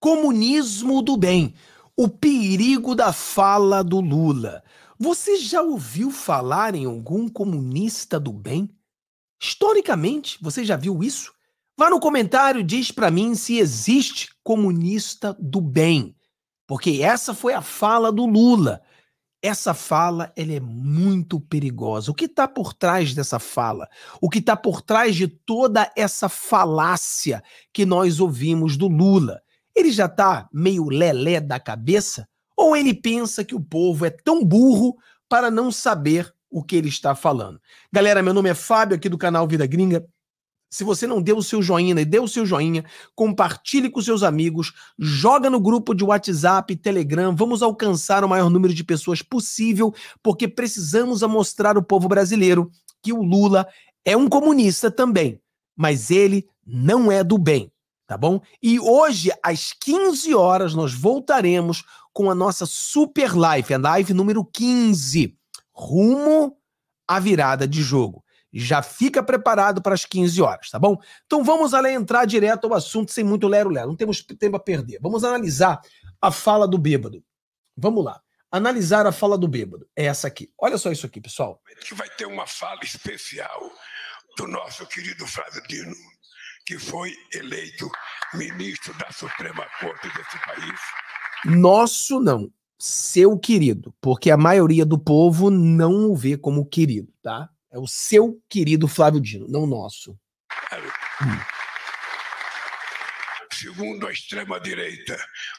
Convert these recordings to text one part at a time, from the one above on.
Comunismo do bem. O perigo da fala do Lula. Você já ouviu falar em algum comunista do bem? Historicamente, você já viu isso? Vá no comentário, diz para mim se existe comunista do bem, porque essa foi a fala do Lula. Essa fala ela é muito perigosa. O que está por trás dessa fala? O que está por trás de toda essa falácia que nós ouvimos do Lula? Ele já está meio lelé da cabeça? Ou ele pensa que o povo é tão burro para não saber o que ele está falando? Galera, meu nome é Fábio, aqui do canal Vida Gringa. Se você não deu o seu joinha, dê o seu joinha, compartilhe com seus amigos, joga no grupo de WhatsApp, Telegram, vamos alcançar o maior número de pessoas possível, porque precisamos mostrar ao povo brasileiro que o Lula é um comunista também, mas ele não é do bem tá bom? E hoje, às 15 horas, nós voltaremos com a nossa super live, a live número 15, rumo à virada de jogo. Já fica preparado para as 15 horas, tá bom? Então vamos lá entrar direto ao assunto sem muito lero-lero, não temos tempo a perder. Vamos analisar a fala do bêbado. Vamos lá. Analisar a fala do bêbado. É essa aqui. Olha só isso aqui, pessoal. Que vai ter uma fala especial do nosso querido Flávio Dino que foi eleito ministro da Suprema Corte desse país. Nosso não, seu querido, porque a maioria do povo não o vê como querido, tá? É o seu querido Flávio Dino, não nosso. Hum. Segundo a extrema-direita,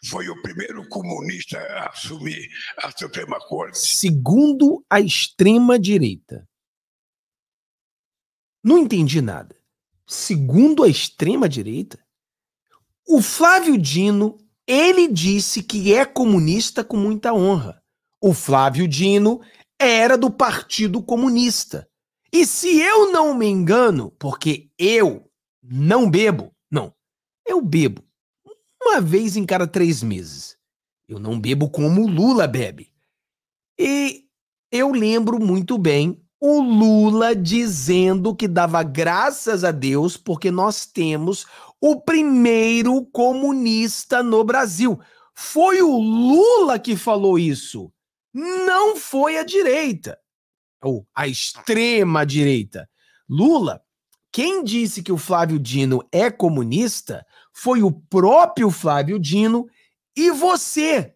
foi o primeiro comunista a assumir a Suprema Corte. Segundo a extrema-direita. Não entendi nada segundo a extrema-direita, o Flávio Dino, ele disse que é comunista com muita honra. O Flávio Dino era do Partido Comunista. E se eu não me engano, porque eu não bebo, não, eu bebo uma vez em cada três meses. Eu não bebo como o Lula bebe. E eu lembro muito bem o Lula dizendo que dava graças a Deus porque nós temos o primeiro comunista no Brasil. Foi o Lula que falou isso. Não foi a direita, ou a extrema direita. Lula, quem disse que o Flávio Dino é comunista foi o próprio Flávio Dino e você.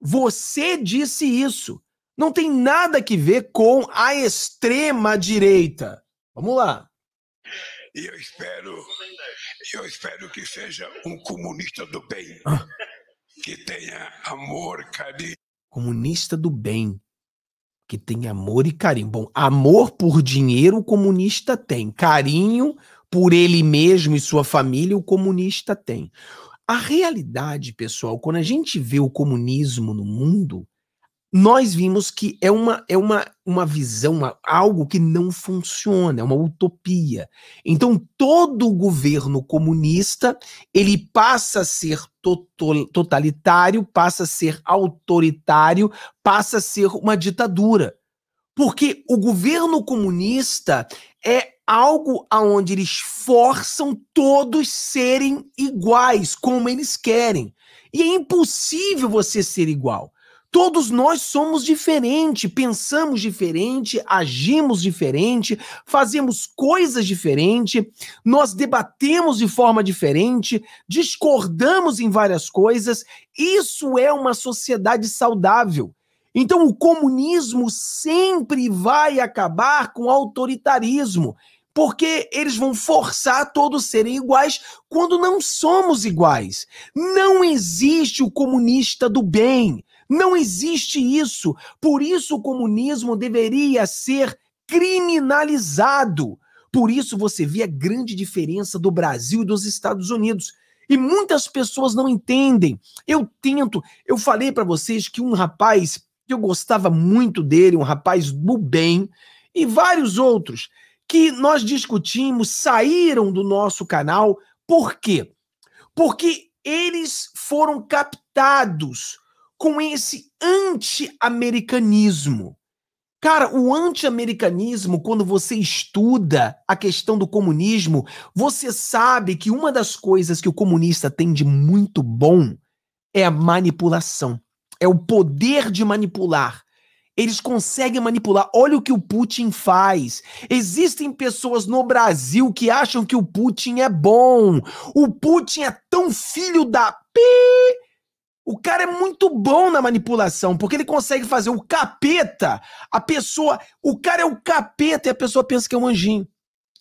Você disse isso não tem nada que ver com a extrema direita. Vamos lá. E eu espero, eu espero que seja um comunista do bem, ah. que tenha amor, carinho. Comunista do bem, que tenha amor e carinho. Bom, amor por dinheiro o comunista tem, carinho por ele mesmo e sua família o comunista tem. A realidade, pessoal, quando a gente vê o comunismo no mundo, nós vimos que é uma, é uma, uma visão, uma, algo que não funciona, é uma utopia. Então, todo governo comunista, ele passa a ser totalitário, passa a ser autoritário, passa a ser uma ditadura. Porque o governo comunista é algo aonde eles forçam todos serem iguais, como eles querem. E é impossível você ser igual. Todos nós somos diferente, pensamos diferente, agimos diferente, fazemos coisas diferentes, nós debatemos de forma diferente, discordamos em várias coisas. Isso é uma sociedade saudável. Então, o comunismo sempre vai acabar com o autoritarismo, porque eles vão forçar todos serem iguais quando não somos iguais. Não existe o comunista do bem. Não existe isso. Por isso o comunismo deveria ser criminalizado. Por isso você vê a grande diferença do Brasil e dos Estados Unidos. E muitas pessoas não entendem. Eu tento, eu falei para vocês que um rapaz que eu gostava muito dele, um rapaz do bem, e vários outros que nós discutimos saíram do nosso canal. Por quê? Porque eles foram captados com esse anti-americanismo. Cara, o anti-americanismo, quando você estuda a questão do comunismo, você sabe que uma das coisas que o comunista tem de muito bom é a manipulação, é o poder de manipular. Eles conseguem manipular. Olha o que o Putin faz. Existem pessoas no Brasil que acham que o Putin é bom. O Putin é tão filho da pi o cara é muito bom na manipulação, porque ele consegue fazer o capeta, a pessoa. O cara é o capeta e a pessoa pensa que é um anjinho.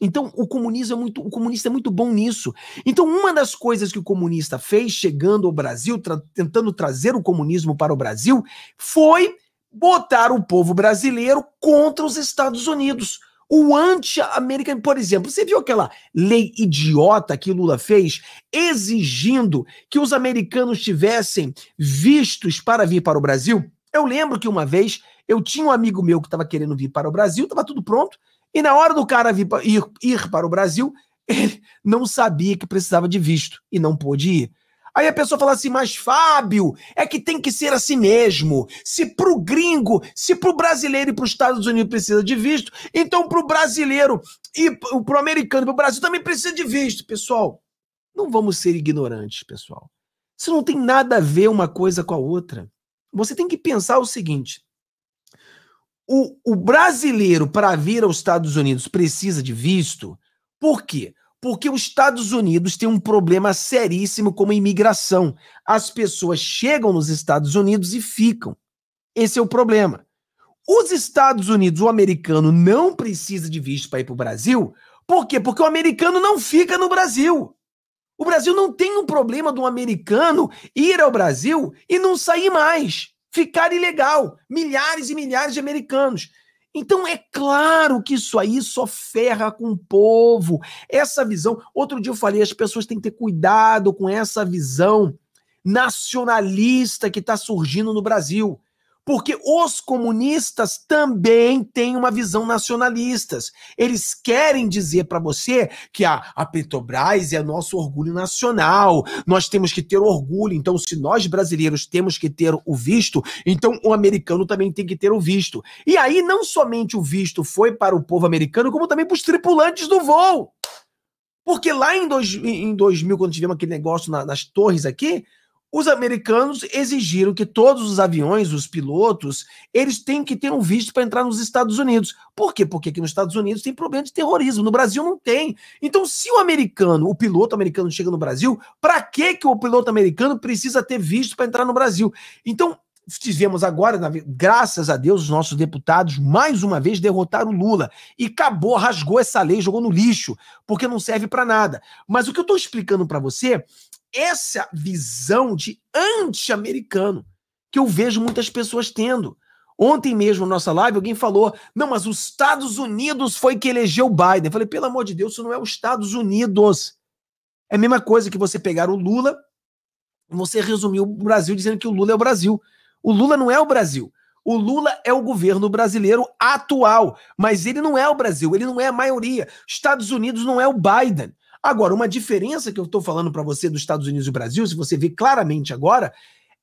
Então, o comunismo é muito, o comunista é muito bom nisso. Então, uma das coisas que o comunista fez chegando ao Brasil, tra tentando trazer o comunismo para o Brasil, foi botar o povo brasileiro contra os Estados Unidos. O anti-americano, por exemplo, você viu aquela lei idiota que Lula fez exigindo que os americanos tivessem vistos para vir para o Brasil? Eu lembro que uma vez eu tinha um amigo meu que estava querendo vir para o Brasil, estava tudo pronto, e na hora do cara vir, ir, ir para o Brasil, ele não sabia que precisava de visto e não pôde ir. Aí a pessoa fala assim, mas Fábio, é que tem que ser assim mesmo. Se pro gringo, se pro brasileiro e pros Estados Unidos precisa de visto, então pro brasileiro e pro americano e pro Brasil também precisa de visto, pessoal. Não vamos ser ignorantes, pessoal. Isso não tem nada a ver uma coisa com a outra. Você tem que pensar o seguinte: o, o brasileiro, para vir aos Estados Unidos, precisa de visto. Por quê? Porque os Estados Unidos têm um problema seríssimo como imigração. As pessoas chegam nos Estados Unidos e ficam. Esse é o problema. Os Estados Unidos, o americano não precisa de visto para ir para o Brasil. Por quê? Porque o americano não fica no Brasil. O Brasil não tem um problema de um americano ir ao Brasil e não sair mais, ficar ilegal. Milhares e milhares de americanos. Então é claro que isso aí só ferra com o povo. Essa visão, outro dia eu falei, as pessoas têm que ter cuidado com essa visão nacionalista que está surgindo no Brasil. Porque os comunistas também têm uma visão nacionalista. Eles querem dizer para você que a, a Petrobras é nosso orgulho nacional, nós temos que ter orgulho. Então, se nós brasileiros temos que ter o visto, então o americano também tem que ter o visto. E aí, não somente o visto foi para o povo americano, como também para os tripulantes do voo. Porque lá em, dois, em 2000, quando tivemos aquele negócio na, nas torres aqui, os americanos exigiram que todos os aviões, os pilotos, eles têm que ter um visto para entrar nos Estados Unidos. Por quê? Porque aqui nos Estados Unidos tem problema de terrorismo, no Brasil não tem. Então, se o americano, o piloto americano chega no Brasil, para que que o piloto americano precisa ter visto para entrar no Brasil? Então, tivemos agora, graças a Deus, os nossos deputados mais uma vez derrotaram o Lula e acabou, rasgou essa lei, jogou no lixo, porque não serve para nada. Mas o que eu estou explicando para você essa visão de anti-americano que eu vejo muitas pessoas tendo. Ontem mesmo, na nossa live, alguém falou: não, mas os Estados Unidos foi que elegeu o Biden. Eu falei: pelo amor de Deus, isso não é os Estados Unidos. É a mesma coisa que você pegar o Lula você resumir o Brasil dizendo que o Lula é o Brasil. O Lula não é o Brasil. O Lula é o governo brasileiro atual, mas ele não é o Brasil, ele não é a maioria. Estados Unidos não é o Biden. Agora, uma diferença que eu estou falando para você dos Estados Unidos e do Brasil, se você vê claramente agora,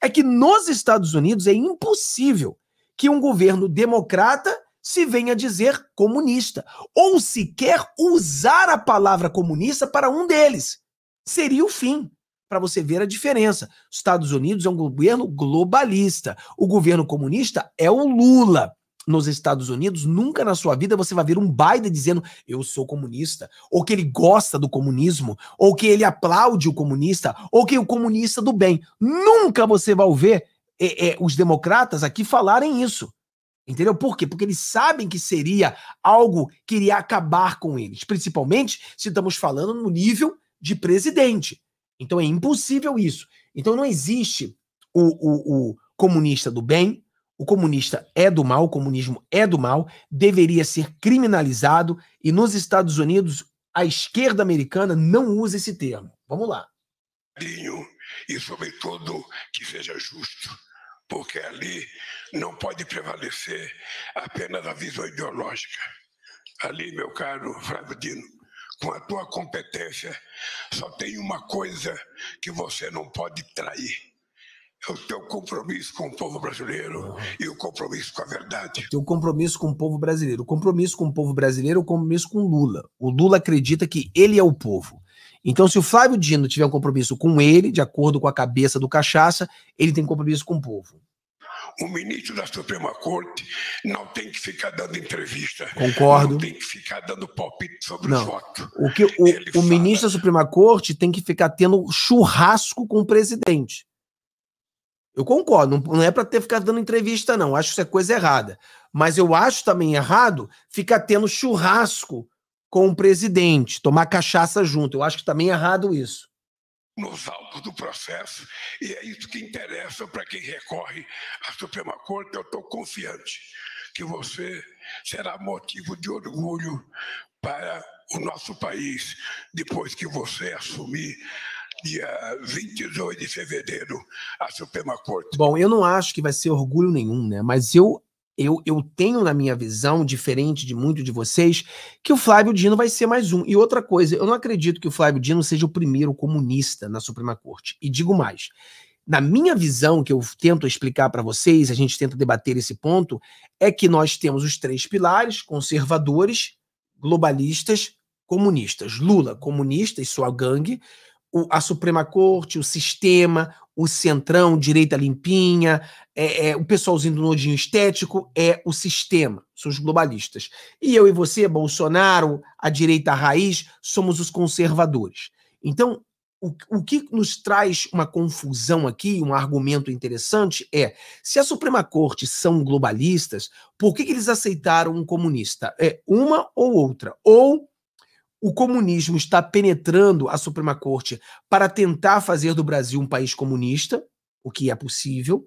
é que nos Estados Unidos é impossível que um governo democrata se venha dizer comunista, ou sequer usar a palavra comunista para um deles. Seria o fim para você ver a diferença. Estados Unidos é um governo globalista. O governo comunista é o Lula nos Estados Unidos, nunca na sua vida você vai ver um Biden dizendo eu sou comunista, ou que ele gosta do comunismo, ou que ele aplaude o comunista, ou que é o comunista do bem. Nunca você vai ouvir é, é, os democratas aqui falarem isso. Entendeu? Por quê? Porque eles sabem que seria algo que iria acabar com eles, principalmente se estamos falando no nível de presidente. Então é impossível isso. Então não existe o, o, o comunista do bem, o comunista é do mal, o comunismo é do mal, deveria ser criminalizado e nos Estados Unidos a esquerda americana não usa esse termo. Vamos lá. E, sobretudo, que seja justo, porque ali não pode prevalecer apenas a visão ideológica. Ali, meu caro Flávio Dino, com a tua competência, só tem uma coisa que você não pode trair: é o teu compromisso com o povo brasileiro e o compromisso com a verdade. Teu compromisso com o povo brasileiro. O compromisso com o povo brasileiro é o compromisso com Lula. O Lula acredita que ele é o povo. Então, se o Flávio Dino tiver um compromisso com ele, de acordo com a cabeça do cachaça, ele tem compromisso com o povo o ministro da Suprema Corte não tem que ficar dando entrevista. Concordo. Não tem que ficar dando palpite sobre não. o voto. O, que, o, o fala... ministro da Suprema Corte tem que ficar tendo churrasco com o presidente. Eu concordo, não, não é para ter ficar dando entrevista, não. Acho que isso é coisa errada. Mas eu acho também errado ficar tendo churrasco com o presidente, tomar cachaça junto. Eu acho que também é errado isso nos autos do processo. E é isso que interessa para quem recorre à Suprema Corte. Eu estou confiante que você será motivo de orgulho para o nosso país depois que você assumir dia 22 de fevereiro, a Suprema Corte. Bom, eu não acho que vai ser orgulho nenhum, né? Mas eu eu, eu, tenho na minha visão, diferente de muito de vocês, que o Flávio Dino vai ser mais um. E outra coisa, eu não acredito que o Flávio Dino seja o primeiro comunista na Suprema Corte. E digo mais. Na minha visão, que eu tento explicar para vocês, a gente tenta debater esse ponto, é que nós temos os três pilares: conservadores, globalistas, comunistas. Lula, comunista e sua gangue o, a Suprema Corte, o sistema, o centrão, direita limpinha, é, é, o pessoalzinho do nodinho estético, é o sistema, são os globalistas. E eu e você, Bolsonaro, a direita raiz, somos os conservadores. Então, o, o que nos traz uma confusão aqui, um argumento interessante é: se a Suprema Corte são globalistas, por que, que eles aceitaram um comunista? É uma ou outra. Ou o comunismo está penetrando a Suprema Corte para tentar fazer do Brasil um país comunista, o que é possível,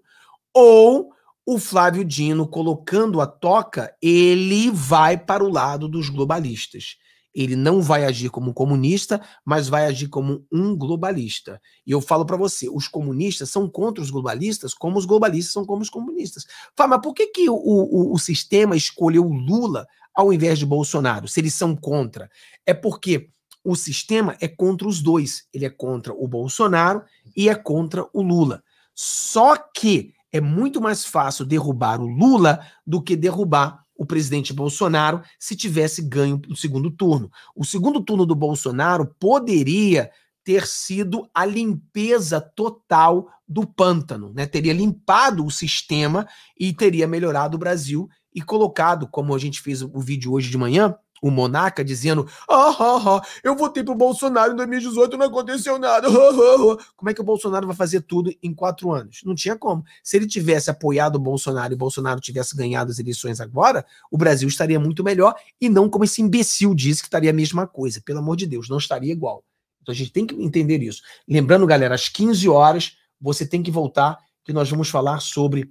ou o Flávio Dino colocando a toca, ele vai para o lado dos globalistas. Ele não vai agir como comunista, mas vai agir como um globalista. E eu falo para você, os comunistas são contra os globalistas, como os globalistas são como os comunistas. Fala, mas por que, que o, o, o sistema escolheu Lula ao invés de Bolsonaro, se eles são contra, é porque o sistema é contra os dois. Ele é contra o Bolsonaro e é contra o Lula. Só que é muito mais fácil derrubar o Lula do que derrubar o presidente Bolsonaro se tivesse ganho no segundo turno. O segundo turno do Bolsonaro poderia ter sido a limpeza total do pântano, né? Teria limpado o sistema e teria melhorado o Brasil e colocado, como a gente fez o vídeo hoje de manhã, o Monaca dizendo: ah, ah, ah, eu votei pro Bolsonaro em 2018, não aconteceu nada. Ah, ah, ah. Como é que o Bolsonaro vai fazer tudo em quatro anos? Não tinha como. Se ele tivesse apoiado o Bolsonaro e o Bolsonaro tivesse ganhado as eleições agora, o Brasil estaria muito melhor e não como esse imbecil disse que estaria a mesma coisa. Pelo amor de Deus, não estaria igual. Então a gente tem que entender isso. Lembrando, galera, às 15 horas você tem que voltar, que nós vamos falar sobre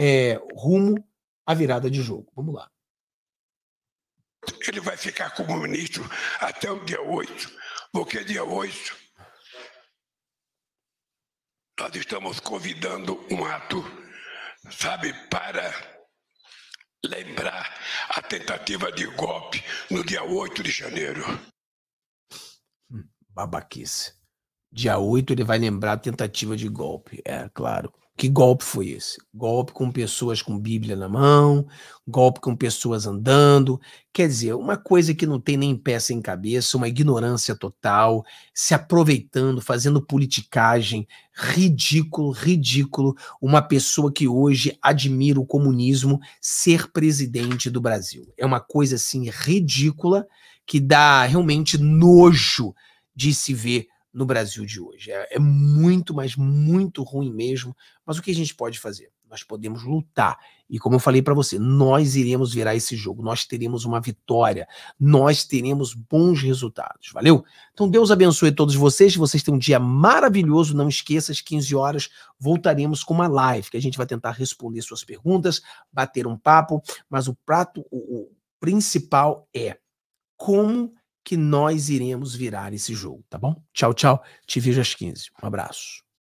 é, rumo a virada de jogo. Vamos lá. Ele vai ficar como ministro até o dia 8, porque dia 8 nós estamos convidando um ato, sabe, para lembrar a tentativa de golpe no dia 8 de janeiro. Hum, babaquice. Dia 8 ele vai lembrar a tentativa de golpe, é claro. Que golpe foi esse? Golpe com pessoas com Bíblia na mão, golpe com pessoas andando. Quer dizer, uma coisa que não tem nem pé sem cabeça, uma ignorância total, se aproveitando, fazendo politicagem. Ridículo, ridículo. Uma pessoa que hoje admira o comunismo ser presidente do Brasil. É uma coisa assim ridícula que dá realmente nojo de se ver no Brasil de hoje. É, é, muito, mas muito ruim mesmo. Mas o que a gente pode fazer? Nós podemos lutar. E como eu falei para você, nós iremos virar esse jogo, nós teremos uma vitória, nós teremos bons resultados. Valeu? Então Deus abençoe todos vocês, vocês têm um dia maravilhoso. Não esqueça, às 15 horas voltaremos com uma live que a gente vai tentar responder suas perguntas, bater um papo, mas o prato o, o principal é como que nós iremos virar esse jogo, tá bom? Tchau, tchau. Te vejo às 15. Um abraço.